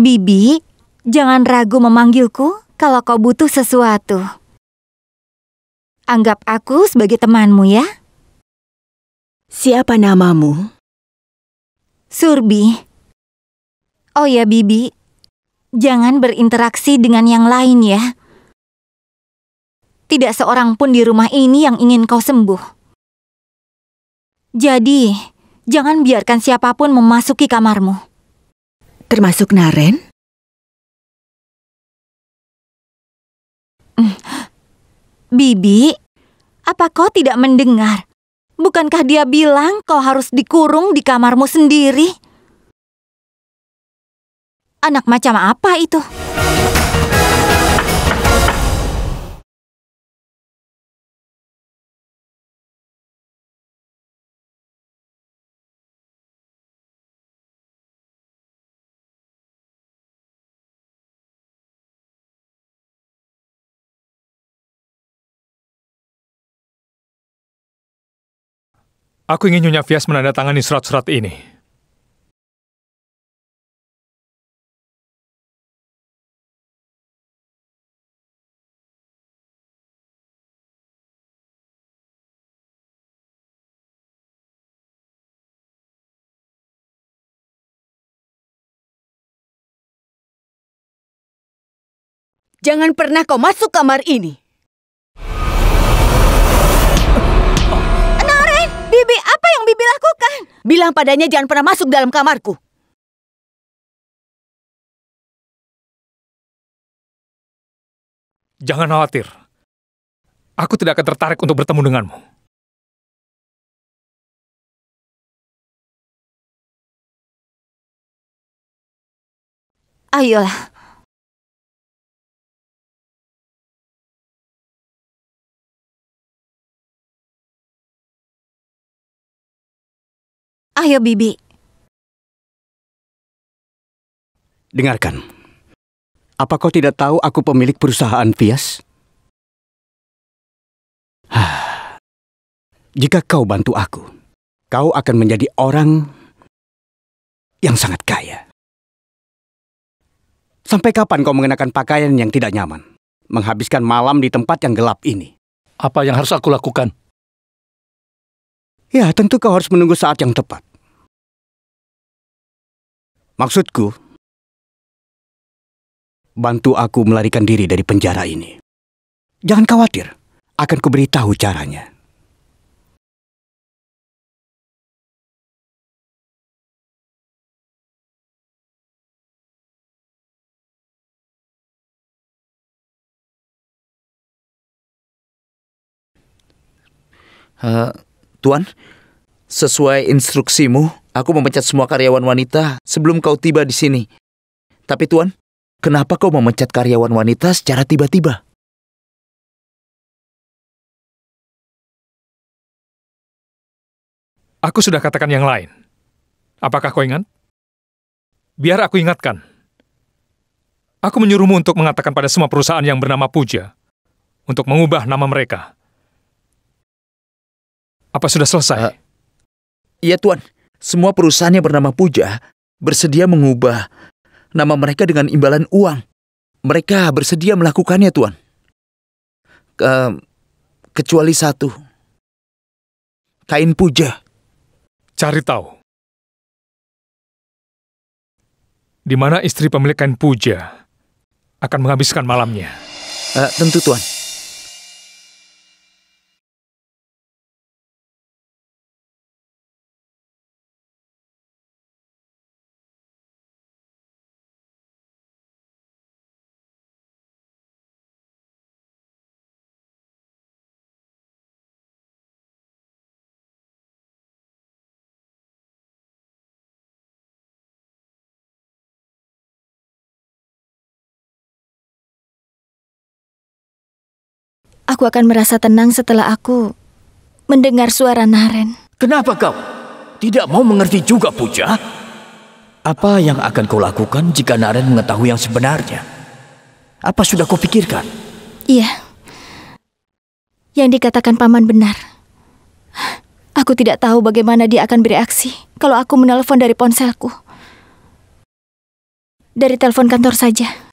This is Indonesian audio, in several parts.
Bibi, jangan ragu memanggilku kalau kau butuh sesuatu. Anggap aku sebagai temanmu ya. Siapa namamu? Surbi. Oh ya, Bibi. Jangan berinteraksi dengan yang lain ya. Tidak seorang pun di rumah ini yang ingin kau sembuh. Jadi, jangan biarkan siapapun memasuki kamarmu termasuk Naren? Hmm. Bibi, apa kau tidak mendengar? Bukankah dia bilang kau harus dikurung di kamarmu sendiri? Anak macam apa itu? Aku ingin Nyonya Vias menandatangani surat-surat ini. Jangan pernah kau masuk kamar ini. lakukan? Bilang padanya jangan pernah masuk dalam kamarku. Jangan khawatir. Aku tidak akan tertarik untuk bertemu denganmu. Ayolah, Ayo, Bibi. Dengarkan. Apa kau tidak tahu aku pemilik perusahaan Vias? Jika kau bantu aku, kau akan menjadi orang yang sangat kaya. Sampai kapan kau mengenakan pakaian yang tidak nyaman? Menghabiskan malam di tempat yang gelap ini. Apa yang harus aku lakukan? Ya, tentu kau harus menunggu saat yang tepat. Maksudku, bantu aku melarikan diri dari penjara ini. Jangan khawatir, akan kuberitahu caranya. Uh, Tuan, sesuai instruksimu, aku memecat semua karyawan wanita sebelum kau tiba di sini. Tapi Tuan, kenapa kau memecat karyawan wanita secara tiba-tiba? Aku sudah katakan yang lain. Apakah kau ingat? Biar aku ingatkan. Aku menyuruhmu untuk mengatakan pada semua perusahaan yang bernama Puja untuk mengubah nama mereka apa sudah selesai? Eh, iya, Tuan. Semua perusahaan yang bernama Puja bersedia mengubah nama mereka dengan imbalan uang. Mereka bersedia melakukannya, Tuan. Ke, eh, kecuali satu. Kain Puja. Cari tahu. Di mana istri pemilik kain Puja akan menghabiskan malamnya? Uh, tentu, Tuan. aku akan merasa tenang setelah aku mendengar suara Naren. Kenapa kau tidak mau mengerti juga, Puja? Apa yang akan kau lakukan jika Naren mengetahui yang sebenarnya? Apa sudah kau pikirkan? Iya. Yang dikatakan paman benar. Aku tidak tahu bagaimana dia akan bereaksi kalau aku menelpon dari ponselku. Dari telepon kantor saja.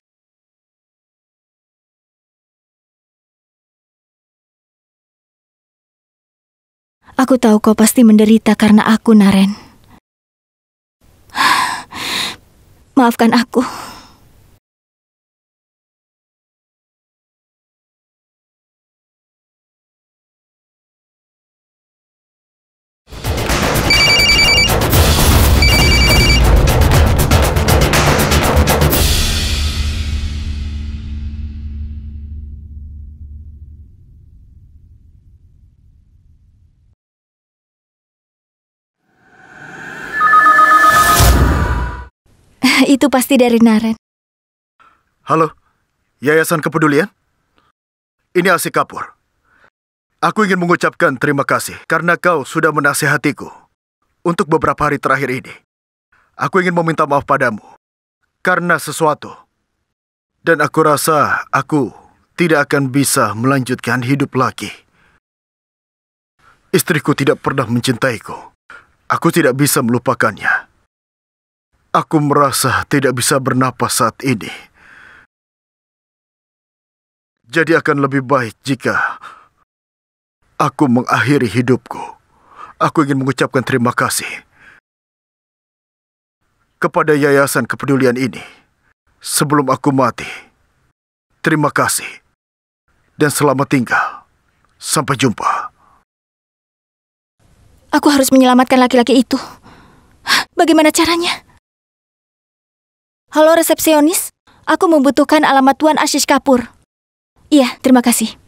Aku tahu kau pasti menderita karena aku, Naren. Maafkan aku. Itu pasti dari Naren. Halo, Yayasan Kepedulian? Ini Asik Kapur. Aku ingin mengucapkan terima kasih karena kau sudah menasihatiku untuk beberapa hari terakhir ini. Aku ingin meminta maaf padamu karena sesuatu. Dan aku rasa aku tidak akan bisa melanjutkan hidup lagi. Istriku tidak pernah mencintaiku. Aku tidak bisa melupakannya. Aku merasa tidak bisa bernapas saat ini. Jadi akan lebih baik jika aku mengakhiri hidupku. Aku ingin mengucapkan terima kasih kepada yayasan kepedulian ini sebelum aku mati. Terima kasih dan selamat tinggal. Sampai jumpa. Aku harus menyelamatkan laki-laki itu. Bagaimana caranya? Halo resepsionis, aku membutuhkan alamat Tuan Ashish Kapur. Iya, terima kasih.